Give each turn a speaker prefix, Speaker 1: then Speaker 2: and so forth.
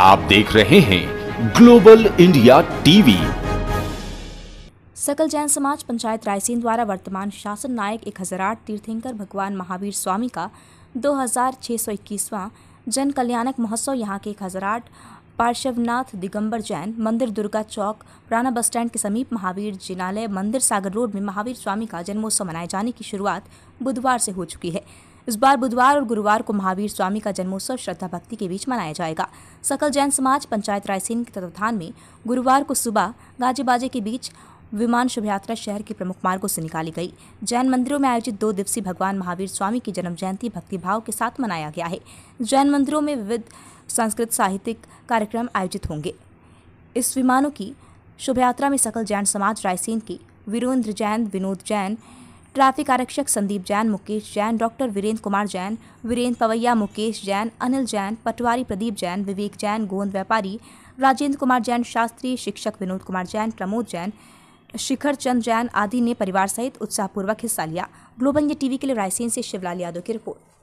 Speaker 1: आप देख रहे हैं ग्लोबल इंडिया टीवी सकल जैन समाज पंचायत रायसेन द्वारा वर्तमान शासन नायक 1008 तीर्थंकर भगवान महावीर स्वामी का दो इक्कीसवा जन कल्याणक महोत्सव यहां के 1008 पार्श्वनाथ दिगंबर जैन मंदिर दुर्गा चौक पुराना बस स्टैंड के समीप महावीर जिनालय मंदिर सागर रोड में महावीर स्वामी का जन्मोत्सव मनाए जाने की शुरुआत बुधवार से हो चुकी है इस बार बुधवार और गुरुवार को महावीर स्वामी का जन्मोत्सव श्रद्धा भक्ति के बीच मनाया जाएगा सकल जैन समाज पंचायत रायसेन के तत्वधान में गुरुवार को सुबह गाजे बाजे के बीच विमान शोभ यात्रा शहर के प्रमुख मार्गों से निकाली गई जैन मंदिरों में आयोजित दो दिवसीय भगवान महावीर स्वामी की जन्म जयंती भक्तिभाव के साथ मनाया गया है जैन मंदिरों में विविध संस्कृत साहित्यिक कार्यक्रम आयोजित होंगे इस विमानों की यात्रा में सकल जैन समाज रायसेन के वीरेंद्र जैन विनोद जैन ट्रैफिक आरक्षक संदीप जैन मुकेश जैन डॉक्टर वीरेंद्र कुमार जैन वीरेंद्र पवैया मुकेश जैन अनिल जैन पटवारी प्रदीप जैन विवेक जैन गोंद व्यापारी राजेंद्र कुमार जैन शास्त्री शिक्षक विनोद कुमार जैन प्रमोद जैन शिखर चंद जैन आदि ने परिवार सहित उत्साहपूर्वक हिस्सा लिया ग्लोबल इंडिया टीवी के लिए रायसेन से शिवलाल यादव की रिपोर्ट